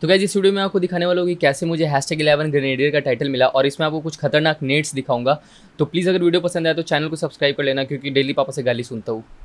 तो क्या इस वीडियो में आपको दिखाने वाला हूँ कि कैसे मुझे हैशटैग इलेवन ग्रेनेडियर का टाइटल मिला और इसमें आपको कुछ खतरनाक नेट्स दिखाऊंगा तो प्लीज़ अगर वीडियो पसंद आए तो चैनल को सब्सक्राइब कर लेना क्योंकि डेली पापा से गाली सुनता हूँ